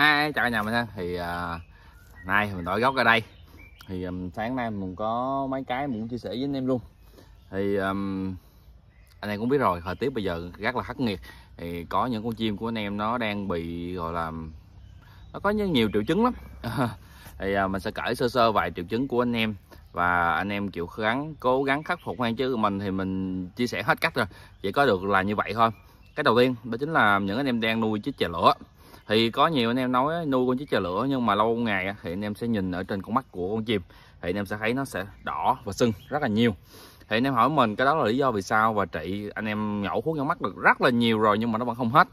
hai chào cả nhà mình ha thì à, nay mình đổi gốc ở đây thì um, sáng nay mình có mấy cái muốn chia sẻ với anh em luôn thì um, anh em cũng biết rồi thời tiết bây giờ rất là khắc nghiệt thì có những con chim của anh em nó đang bị gọi là nó có nhiều triệu chứng lắm thì uh, mình sẽ cởi sơ sơ vài triệu chứng của anh em và anh em chịu gắng cố gắng khắc phục ngay chứ mình thì mình chia sẻ hết cách rồi chỉ có được là như vậy thôi cái đầu tiên đó chính là những anh em đang nuôi chiếc chè lửa thì có nhiều anh em nói nuôi con chiếc chà lửa nhưng mà lâu ngày thì anh em sẽ nhìn ở trên con mắt của con chim thì anh em sẽ thấy nó sẽ đỏ và sưng rất là nhiều thì anh em hỏi mình cái đó là lý do vì sao và chị anh em nhổ thuốc nhắm mắt được rất là nhiều rồi nhưng mà nó vẫn không hết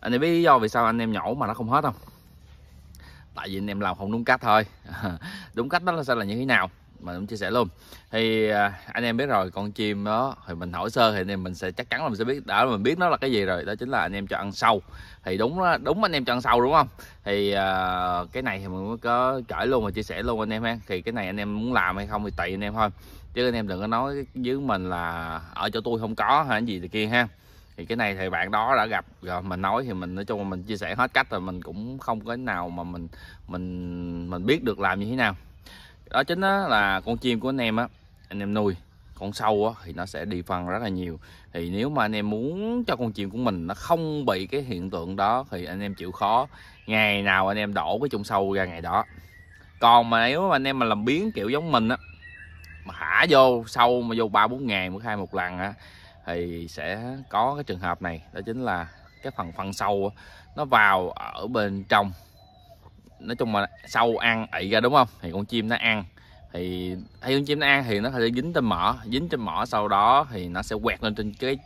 anh em biết lý do vì sao anh em nhổ mà nó không hết không tại vì anh em làm không đúng cách thôi đúng cách đó là sẽ là như thế nào mà cũng chia sẻ luôn thì à, anh em biết rồi con chim đó thì mình hỏi sơ thì anh em mình sẽ chắc chắn là mình sẽ biết đã mình biết nó là cái gì rồi đó chính là anh em cho ăn sâu thì đúng đúng anh em cho ăn sâu đúng không thì à, cái này thì mình có cởi luôn và chia sẻ luôn anh em ha thì cái này anh em muốn làm hay không thì tùy anh em thôi chứ anh em đừng có nói với mình là ở chỗ tôi không có hay gì thì kia ha thì cái này thì bạn đó đã gặp rồi mình nói thì mình nói chung là mình chia sẻ hết cách rồi mình cũng không có nào mà mình mình mình biết được làm như thế nào đó chính đó là con chim của anh em á anh em nuôi con sâu á, thì nó sẽ đi phân rất là nhiều thì nếu mà anh em muốn cho con chim của mình nó không bị cái hiện tượng đó thì anh em chịu khó ngày nào anh em đổ cái chung sâu ra ngày đó còn mà nếu mà anh em mà làm biến kiểu giống mình á mà thả vô sâu mà vô ba bốn ngày mỗi hai một lần á thì sẽ có cái trường hợp này đó chính là cái phần phân sâu á, nó vào ở bên trong nói chung mà sâu ăn ị ra đúng không thì con chim nó ăn thì thấy con chim nó ăn thì nó sẽ dính trên mỏ dính trên mỏ sau đó thì nó sẽ quẹt lên trên cái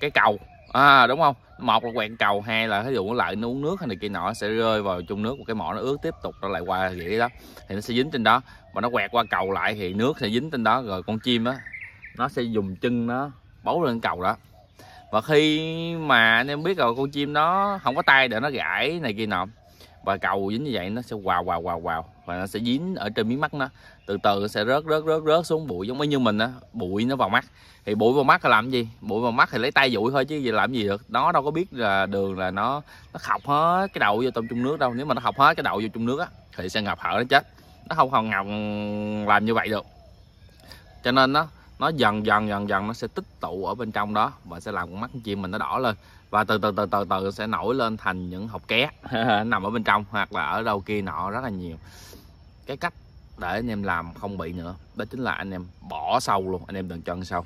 cái cầu à, đúng không một là quẹt cầu hai là ví dụ nó lại nó uống nước hay này kia nọ sẽ rơi vào chung nước một cái mỏ nó ướt tiếp tục nó lại qua vậy đó thì nó sẽ dính trên đó mà nó quẹt qua cầu lại thì nước sẽ dính trên đó rồi con chim á nó sẽ dùng chân nó bấu lên cầu đó và khi mà anh em biết rồi con chim nó không có tay để nó gãi này kia nọ và cầu dính như vậy nó sẽ quào quào quào quào và nó sẽ dính ở trên miếng mắt nó từ từ nó sẽ rớt rớt rớt rớt xuống bụi giống như mình á bụi nó vào mắt thì bụi vào mắt là làm gì bụi vào mắt thì lấy tay dụi thôi chứ gì làm gì được nó đâu có biết là đường là nó nó học hết cái đầu vô trong nước đâu nếu mà nó học hết cái đầu vô trong nước á thì sẽ ngập hở nó chết nó không không ngọc làm như vậy được cho nên nó nó dần dần dần dần nó sẽ tích tụ ở bên trong đó và sẽ làm con mắt chim mình nó đỏ lên và từ từ từ từ từ sẽ nổi lên thành những hộp ké nằm ở bên trong hoặc là ở đâu kia nọ rất là nhiều cái cách để anh em làm không bị nữa đó chính là anh em bỏ sâu luôn anh em đừng chân sâu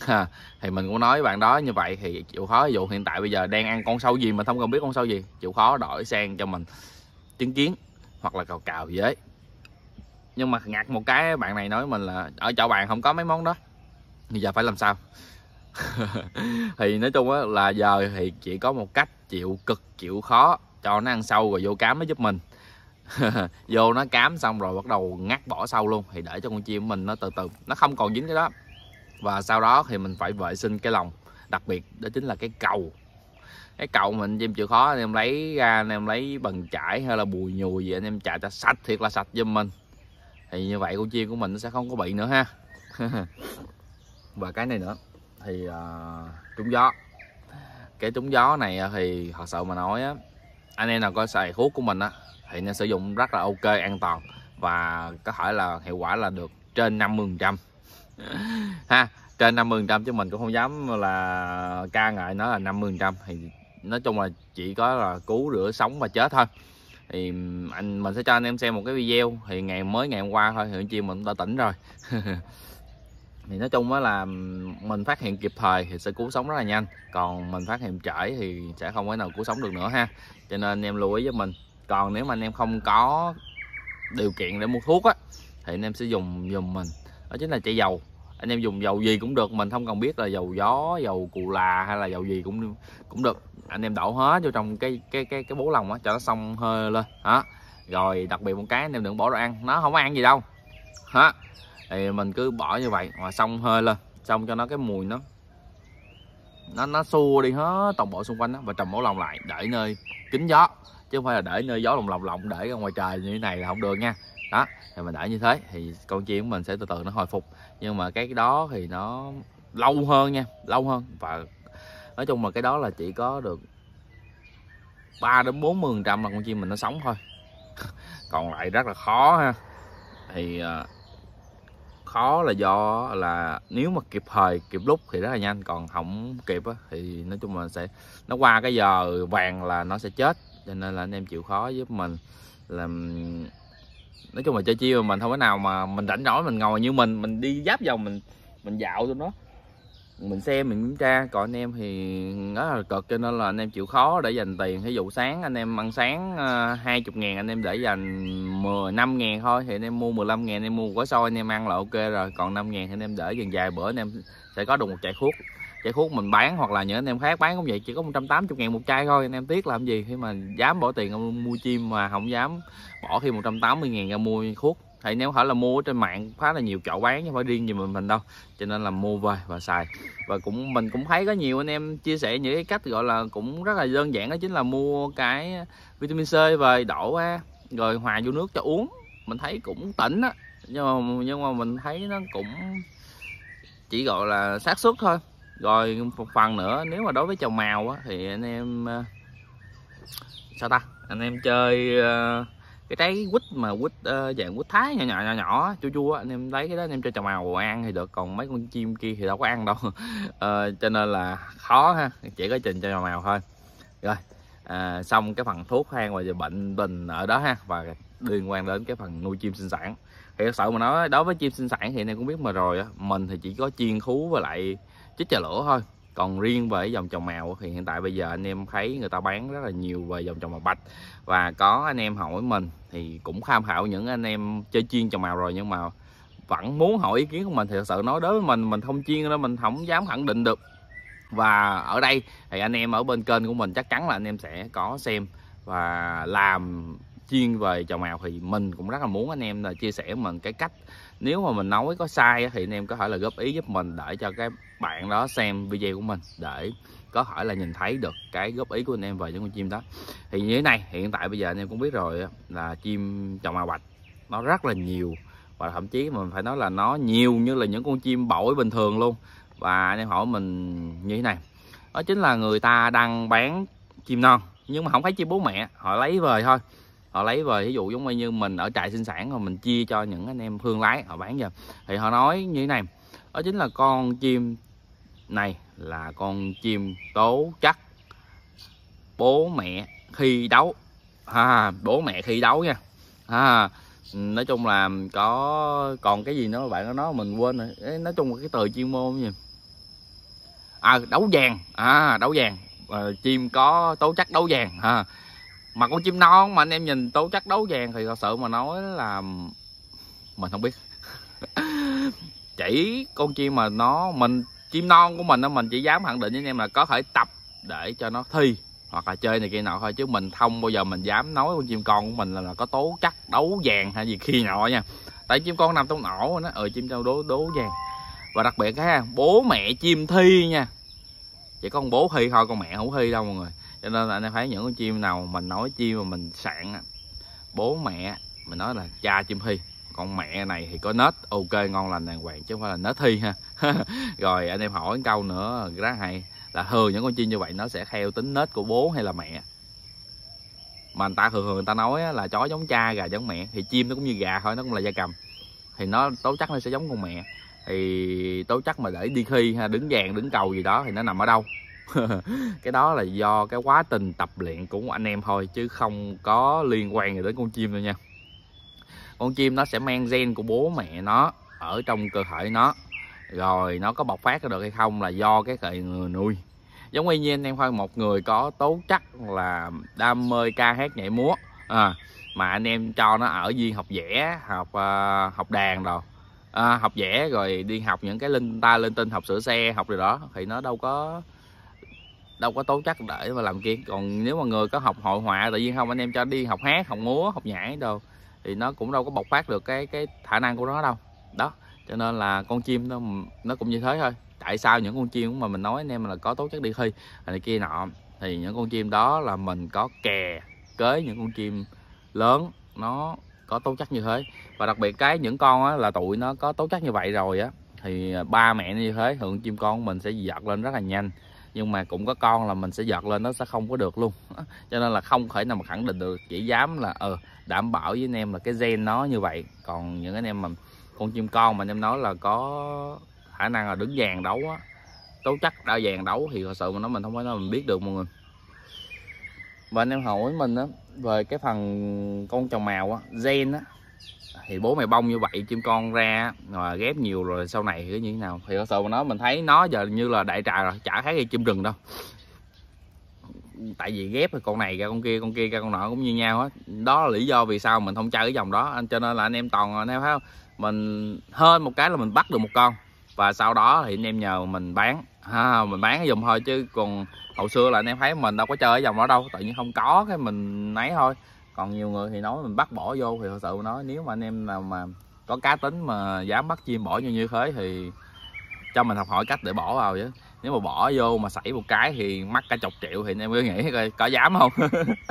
ha, thì mình cũng nói với bạn đó như vậy thì chịu khó ví dụ hiện tại bây giờ đang ăn con sâu gì mà không cần biết con sâu gì chịu khó đổi sang cho mình trứng kiến hoặc là cào cào gì đấy nhưng mà ngặt một cái bạn này nói mình là ở chỗ bạn không có mấy món đó thì giờ phải làm sao thì nói chung á là giờ thì chỉ có một cách chịu cực chịu khó cho nó ăn sâu rồi vô cám nó giúp mình vô nó cám xong rồi bắt đầu ngắt bỏ sâu luôn thì để cho con chim mình nó từ từ nó không còn dính cái đó và sau đó thì mình phải vệ sinh cái lồng đặc biệt đó chính là cái cầu cái cầu mình chim chịu khó anh em lấy ra anh em lấy bằng chải hay là bùi nhùi gì anh em chải cho sạch thiệt là sạch giùm mình thì như vậy con chiên của mình nó sẽ không có bị nữa ha và cái này nữa thì uh, trúng gió cái trúng gió này à, thì thật sự mà nói á anh em nào coi xài thuốc của mình á thì nên sử dụng rất là ok an toàn và có thể là hiệu quả là được trên 50 trăm ha trên 50 trăm chứ mình cũng không dám là ca ngợi nó là 50 trăm thì nói chung là chỉ có là cứu rửa sống và chết thôi thì anh mình sẽ cho anh em xem một cái video thì ngày mới ngày hôm qua thôi hiện chiều mình đã tỉnh rồi thì nói chung á là mình phát hiện kịp thời thì sẽ cứu sống rất là nhanh còn mình phát hiện trễ thì sẽ không thể nào cứu sống được nữa ha cho nên anh em lưu ý với mình còn nếu mà anh em không có điều kiện để mua thuốc á thì anh em sẽ dùng dùng mình đó chính là chạy dầu anh em dùng dầu gì cũng được mình không cần biết là dầu gió dầu cù là hay là dầu gì cũng cũng được anh em đổ hết vô trong cái cái cái cái bố lòng á cho nó xong hơi lên hả rồi đặc biệt một cái anh em đừng bỏ đồ ăn nó không ăn gì đâu hả thì mình cứ bỏ như vậy mà xong hơi lên xong cho nó cái mùi nó nó nó xua đi hết toàn bộ xung quanh đó và trồng bổ lòng lại để nơi kín gió chứ không phải là để nơi gió lồng lồng lộng để ra ngoài trời như thế này là không được nha đó thì mình để như thế thì con chim của mình sẽ từ từ nó hồi phục nhưng mà cái đó thì nó lâu hơn nha lâu hơn và nói chung là cái đó là chỉ có được 3 đến 40 phần trăm là con chim mình nó sống thôi còn lại rất là khó ha thì à, khó là do là nếu mà kịp thời kịp lúc thì rất là nhanh còn không kịp á, thì nói chung là sẽ nó qua cái giờ vàng là nó sẽ chết cho nên là anh em chịu khó giúp mình làm nói chung là chơi chiêu mình không có nào mà mình rảnh rỗi mình ngồi như mình mình đi giáp vòng mình mình dạo tụi nó mình xem mình kiểm tra còn anh em thì đó là cực cho nên là anh em chịu khó để dành tiền ví dụ sáng anh em ăn sáng ờ, hai chục ngàn anh em để dành mười năm ngàn thôi thì anh em mua 15 ngàn anh em mua gói xôi anh em ăn là ok rồi còn 5 ngàn thì anh em để dần dài bữa anh em sẽ có được một chai thuốc chai thuốc mình bán hoặc là những anh em khác bán cũng vậy chỉ có 180 ngàn một chai thôi anh em tiếc làm gì khi mà dám bỏ tiền mua chim mà không dám bỏ khi 180 ngàn ra mua thuốc thì nếu hỏi là mua trên mạng khá là nhiều chỗ bán chứ phải riêng gì mình mình đâu cho nên là mua về và xài và cũng mình cũng thấy có nhiều anh em chia sẻ những cái cách gọi là cũng rất là đơn giản đó chính là mua cái vitamin C về đổ ra rồi hòa vô nước cho uống mình thấy cũng tỉnh á nhưng mà nhưng mà mình thấy nó cũng chỉ gọi là xác suất thôi rồi một phần nữa nếu mà đối với trầu màu á, thì anh em ờ, sao ta anh em chơi ờ, cái trái quýt mà quýt ờ, dạng quýt thái nhỏ nhỏ nhỏ nhỏ chua chua anh em lấy cái đó anh em cho trà màu ăn thì được còn mấy con chim kia thì đâu có ăn đâu à, cho nên là khó ha chỉ có trình cho trà màu thôi rồi à, xong cái phần thuốc hang và bệnh tình ở đó ha và liên quan đến cái phần nuôi chim sinh sản thì sợ mà nói đối với chim sinh sản thì anh em cũng biết mà rồi á mình thì chỉ có chiên khú với lại chích trà lửa thôi còn riêng về dòng trồng màu thì hiện tại bây giờ anh em thấy người ta bán rất là nhiều về dòng trồng màu bạch và có anh em hỏi mình thì cũng tham khảo những anh em chơi chiên trồng màu rồi nhưng mà vẫn muốn hỏi ý kiến của mình thì thật sự nói đối với mình mình không chiên đó mình không dám khẳng định được và ở đây thì anh em ở bên kênh của mình chắc chắn là anh em sẽ có xem và làm chuyên về trồng màu thì mình cũng rất là muốn anh em là chia sẻ mình cái cách nếu mà mình nói có sai thì anh em có thể là góp ý giúp mình để cho cái bạn đó xem video của mình để có thể là nhìn thấy được cái góp ý của anh em về những con chim đó thì như thế này hiện tại bây giờ anh em cũng biết rồi là chim trồng màu bạch nó rất là nhiều và thậm chí mình phải nói là nó nhiều như là những con chim bổi bình thường luôn và anh em hỏi mình như thế này đó chính là người ta đang bán chim non nhưng mà không phải chim bố mẹ họ lấy về thôi họ lấy về ví dụ giống như mình ở trại sinh sản rồi mình chia cho những anh em thương lái họ bán giờ thì họ nói như thế này đó chính là con chim này là con chim tố chắc bố mẹ khi đấu à, bố mẹ khi đấu nha à, nói chung là có còn cái gì nữa bạn nó nói mình quên rồi nói chung là cái từ chuyên môn gì à đấu vàng à đấu vàng à, chim có tố chắc đấu vàng à, mà con chim non mà anh em nhìn tố chắc đấu vàng thì thật sự mà nói là mình không biết chỉ con chim mà nó mình chim non của mình mình chỉ dám khẳng định với anh em là có thể tập để cho nó thi hoặc là chơi này kia nọ thôi chứ mình không bao giờ mình dám nói con chim con của mình là, là có tố chắc đấu vàng hay gì khi nọ nha tại chim con nằm trong nổ nó ừ chim trong đố đố vàng và đặc biệt cái bố mẹ chim thi nha chỉ có con bố thi thôi con mẹ không thi đâu mọi người cho nên là anh em thấy những con chim nào mình nói chim mà mình sạn bố mẹ mình nói là cha chim thi con mẹ này thì có nết ok ngon lành đàng hoàng chứ không phải là nết thi ha rồi anh em hỏi câu nữa rất hay là thường những con chim như vậy nó sẽ theo tính nết của bố hay là mẹ mà người ta thường thường người ta nói là chó giống cha gà giống mẹ thì chim nó cũng như gà thôi nó cũng là gia cầm thì nó tố chắc nó sẽ giống con mẹ thì tố chắc mà để đi khi ha đứng vàng đứng cầu gì đó thì nó nằm ở đâu cái đó là do cái quá trình tập luyện của anh em thôi chứ không có liên quan gì đến con chim đâu nha con chim nó sẽ mang gen của bố mẹ nó ở trong cơ thể nó rồi nó có bộc phát được hay không là do cái người nuôi giống y như anh em khoan một người có tố chắc là đam mê ca hát nhảy múa à, mà anh em cho nó ở viên học vẽ học uh, học đàn rồi à, học vẽ rồi đi học những cái linh ta lên tinh học sửa xe học gì đó thì nó đâu có đâu có tố chắc để mà làm kia còn nếu mà người có học hội họa tự nhiên không anh em cho đi học hát học múa học nhảy đâu thì nó cũng đâu có bộc phát được cái cái khả năng của nó đâu đó cho nên là con chim nó nó cũng như thế thôi tại sao những con chim mà mình nói anh em là có tố chất đi thi này kia nọ thì những con chim đó là mình có kè kế những con chim lớn nó có tố chất như thế và đặc biệt cái những con á, là tụi nó có tố chất như vậy rồi á thì ba mẹ như thế thường chim con mình sẽ giật lên rất là nhanh nhưng mà cũng có con là mình sẽ giật lên nó sẽ không có được luôn cho nên là không thể nào mà khẳng định được chỉ dám là ờ ừ, đảm bảo với anh em là cái gen nó như vậy còn những anh em mà con chim con mà anh em nói là có khả năng là đứng vàng đấu á tố chắc đã vàng đấu thì thật sự mà nó mình không phải nói mình biết được mọi người và anh em hỏi mình á về cái phần con trồng màu á gen á thì bố mày bông như vậy chim con ra mà ghép nhiều rồi sau này thì như thế nào thì thật sự mà nói mình thấy nó giờ như là đại trà rồi chả khác gì chim rừng đâu tại vì ghép con này ra con kia con kia ra con nọ cũng như nhau hết đó là lý do vì sao mình không chơi cái dòng đó cho nên là anh em toàn anh em thấy không mình hơn một cái là mình bắt được một con và sau đó thì anh em nhờ mình bán ha, mình bán cái dòng thôi chứ còn hồi xưa là anh em thấy mình đâu có chơi cái dòng đó đâu tự nhiên không có cái mình nấy thôi còn nhiều người thì nói mình bắt bỏ vô thì thật sự nói nếu mà anh em nào mà có cá tính mà dám bắt chim bỏ như như thế thì cho mình học hỏi cách để bỏ vào chứ nếu mà bỏ vô mà xảy một cái thì mắc cả chục triệu thì em cứ nghĩ coi có dám không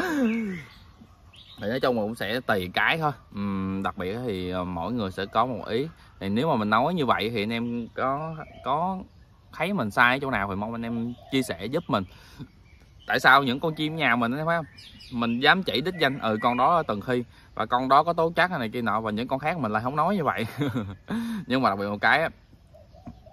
thì nói chung là cũng sẽ tùy cái thôi uhm, đặc biệt thì ờ, mỗi người sẽ có một ý thì nếu mà mình nói như vậy thì anh em có có thấy mình sai chỗ nào thì mong anh em chia sẻ giúp mình tại sao những con chim nhà mình phải không mình dám chỉ đích danh ừ con đó từng khi và con đó có tố chất này kia nọ và những con khác mình lại không nói như vậy nhưng mà đặc biệt một cái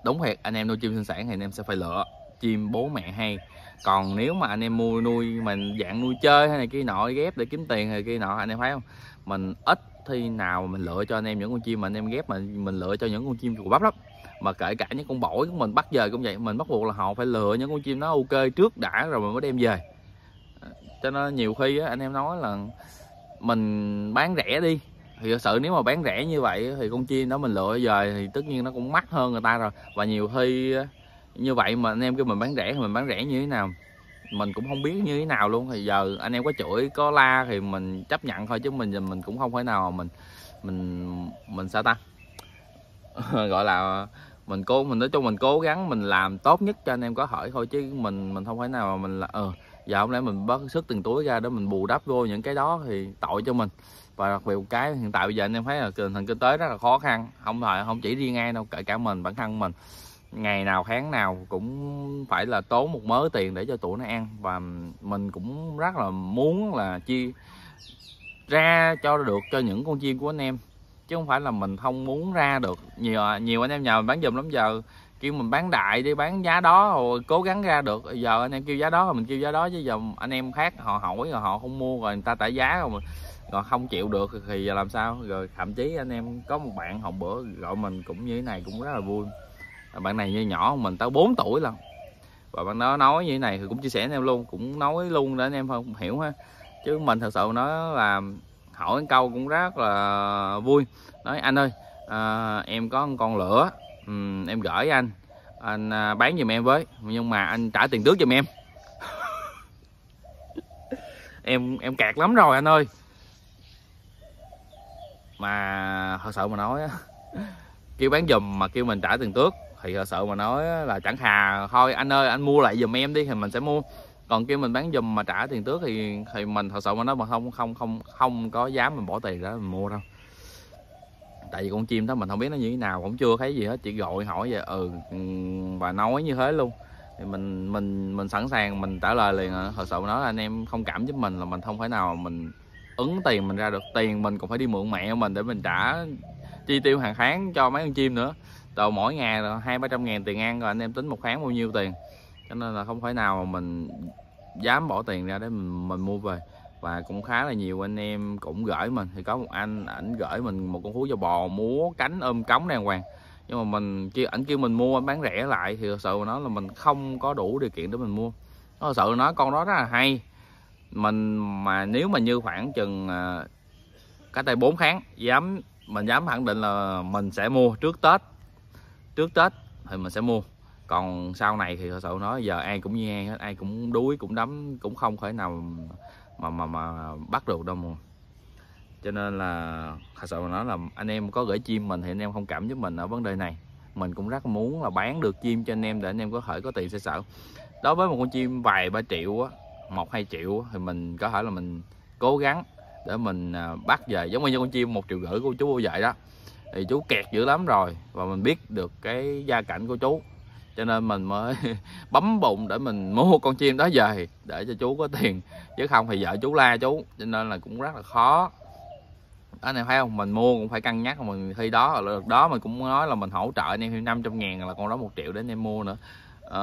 đúng thiệt anh em nuôi chim sinh sản thì anh em sẽ phải lựa chim bố mẹ hay còn nếu mà anh em mua nuôi mình dạng nuôi chơi hay này kia nọ ghép để kiếm tiền hay kia nọ anh em thấy không mình ít khi nào mình lựa cho anh em những con chim mà anh em ghép mà mình lựa cho những con chim của bắp lắm mà kể cả những con bổi của mình bắt về cũng vậy mình bắt buộc là họ phải lựa những con chim nó ok trước đã rồi mình mới đem về cho nên nhiều khi anh em nói là mình bán rẻ đi thì thật sự nếu mà bán rẻ như vậy thì con chim đó mình lựa về thì tất nhiên nó cũng mắc hơn người ta rồi và nhiều khi ờ, như vậy mà anh em kêu mình bán rẻ thì mình bán rẻ như thế nào mình cũng không biết như thế nào luôn thì giờ anh em có chửi có la thì mình chấp nhận thôi chứ mình mình cũng không phải nào mà mình mình mình sao ta gọi là mình cố mình nói chung mình cố gắng mình làm tốt nhất cho anh em có hỏi thôi chứ mình mình không phải nào mà mình là ờ ừ, giờ hôm nay mình bớt sức từng túi ra để mình bù đắp vô những cái đó thì tội cho mình và đặc biệt một cái hiện tại bây giờ anh em thấy là tình hình kinh tế rất là khó khăn không phải không chỉ riêng ai đâu kể cả mình bản thân mình ngày nào tháng nào cũng phải là tốn một mớ tiền để cho tụi nó ăn và mình cũng rất là muốn là chi ra cho được cho những con chim của anh em chứ không phải là mình không muốn ra được nhiều nhiều anh em nhờ mình bán dùm lắm giờ kêu mình bán đại đi bán giá đó rồi cố gắng ra được giờ anh em kêu giá đó rồi mình kêu giá đó chứ giờ anh em khác họ hỏi rồi họ không mua rồi người ta tải giá rồi mình còn không chịu được thì làm sao rồi thậm chí anh em có một bạn hôm bữa gọi mình cũng như thế này cũng rất là vui bạn này như nhỏ mình tới 4 tuổi lận và bạn đó nói như thế này thì cũng chia sẻ anh em luôn cũng nói luôn để anh em không hiểu ha chứ mình thật sự nó là hỏi một câu cũng rất là vui nói anh ơi à, em có con lửa um, em gửi anh anh à, bán giùm em với nhưng mà anh trả tiền trước giùm em em em kẹt lắm rồi anh ơi mà thật sự mà nói kêu bán dùm mà kêu mình trả tiền tước thì thật sự mà nói là chẳng hà thôi anh ơi anh mua lại dùm em đi thì mình sẽ mua còn kêu mình bán dùm mà trả tiền tước thì thì mình thật sự mà nói mà không không không không có dám mình bỏ tiền ra mình mua đâu tại vì con chim đó mình không biết nó như thế nào cũng chưa thấy gì hết chỉ gọi hỏi về ừ, ừ và nói như thế luôn thì mình mình mình sẵn sàng mình trả lời liền à. thật sự nói là anh em không cảm giúp mình là mình không phải nào mình ứng tiền mình ra được tiền mình cũng phải đi mượn mẹ mình để mình trả chi tiêu hàng tháng cho mấy con chim nữa đầu mỗi ngày là hai ba trăm ngàn tiền ăn rồi anh em tính một tháng bao nhiêu tiền cho nên là không phải nào mà mình dám bỏ tiền ra để mình, mình mua về và cũng khá là nhiều anh em cũng gửi mình thì có một anh ảnh gửi mình một con hú cho bò múa cánh ôm cống đàng hoàng nhưng mà mình kia ảnh kêu mình mua anh bán rẻ lại thì thật sự nó là mình không có đủ điều kiện để mình mua nó thật sự nó con đó rất là hay mình mà nếu mà như khoảng chừng à, cách đây 4 tháng dám mình dám khẳng định là mình sẽ mua trước Tết trước Tết thì mình sẽ mua còn sau này thì thật sự nói giờ ai cũng nghe ai hết ai cũng đuối cũng đấm cũng không thể nào mà mà mà bắt được đâu mà cho nên là thật sự nói là anh em có gửi chim mình thì anh em không cảm giúp mình ở vấn đề này mình cũng rất muốn là bán được chim cho anh em để anh em có thể có tiền xây sở đối với một con chim vài ba triệu á một hai triệu thì mình có thể là mình cố gắng để mình à, bắt về giống như con chim một triệu gửi của chú vô vậy đó thì chú kẹt dữ lắm rồi và mình biết được cái gia cảnh của chú cho nên mình mới bấm bụng để mình mua con chim đó về để cho chú có tiền chứ không thì vợ chú la chú cho nên là cũng rất là khó đó em thấy không mình mua cũng phải cân nhắc mình khi đó là được đó mình cũng nói là mình hỗ trợ anh em thêm 500 ngàn là con đó một triệu để em mua nữa à,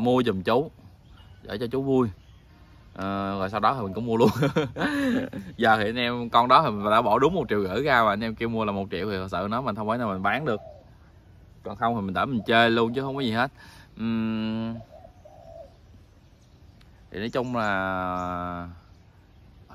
mua dùm chú để cho chú vui à, rồi sau đó thì mình cũng mua luôn giờ thì anh em con đó thì mình đã bỏ đúng một triệu gửi ra và anh em kêu mua là một triệu thì sợ nó mình không phải nào mình bán được còn không thì mình đã mình chơi luôn chứ không có gì hết uhm... thì nói chung là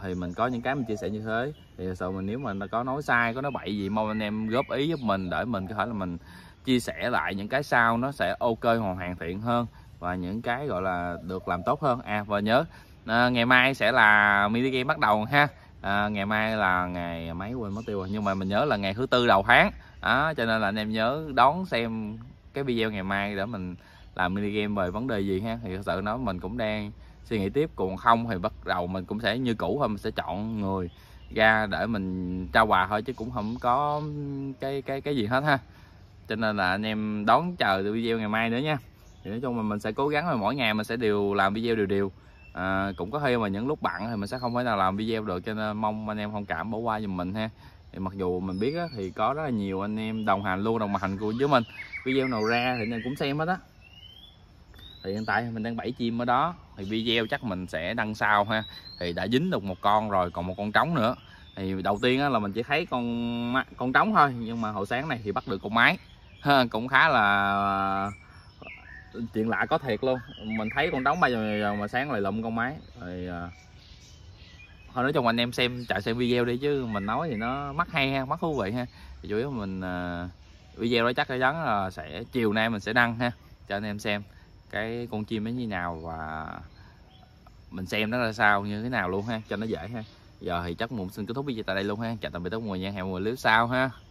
thì mình có những cái mình chia sẻ như thế thì sợ mình nếu mình có nói sai có nói bậy gì mong anh em góp ý giúp mình để mình có thể là mình chia sẻ lại những cái sau nó sẽ ok hoàn hoàn thiện hơn và những cái gọi là được làm tốt hơn à và nhớ Ờ, ngày mai sẽ là mini game bắt đầu ha à, ngày mai là ngày mấy quên mất tiêu rồi nhưng mà mình nhớ là ngày thứ tư đầu tháng đó cho nên là anh em nhớ đón xem cái video ngày mai để mình làm mini game về vấn đề gì ha thì thật sự nó mình cũng đang suy nghĩ tiếp còn không thì bắt đầu mình cũng sẽ như cũ thôi mình sẽ chọn người ra để mình trao quà thôi chứ cũng không có cái cái cái gì hết ha cho nên là anh em đón chờ video ngày mai nữa nha thì nói chung là mình sẽ cố gắng là mỗi ngày mình sẽ đều làm video đều đều à, cũng có khi mà những lúc bận thì mình sẽ không phải nào làm video được cho nên mong anh em thông cảm bỏ qua giùm mình ha thì mặc dù mình biết á, thì có rất là nhiều anh em đồng hành luôn đồng hành cùng với mình video nào ra thì anh em cũng xem hết á thì hiện tại mình đang bẫy chim ở đó thì video chắc mình sẽ đăng sau ha thì đã dính được một con rồi còn một con trống nữa thì đầu tiên á, là mình chỉ thấy con con trống thôi nhưng mà hồi sáng này thì bắt được con máy cũng khá là chuyện lạ có thiệt luôn mình thấy con đóng bây giờ mà sáng lại lụm con máy rồi à, thôi nói chung anh em xem chạy xem video đi chứ mình nói thì nó mắc hay ha mắc thú vị ha chủ yếu mình uh, video đó chắc chắn là sẽ chiều nay mình sẽ đăng ha cho anh em xem cái con chim nó như nào và mình xem nó ra sao như thế nào luôn ha cho nó dễ ha giờ thì chắc mình xin kết thúc video tại đây luôn ha chào tạm biệt tất cả mọi người nha hẹn mọi người sau ha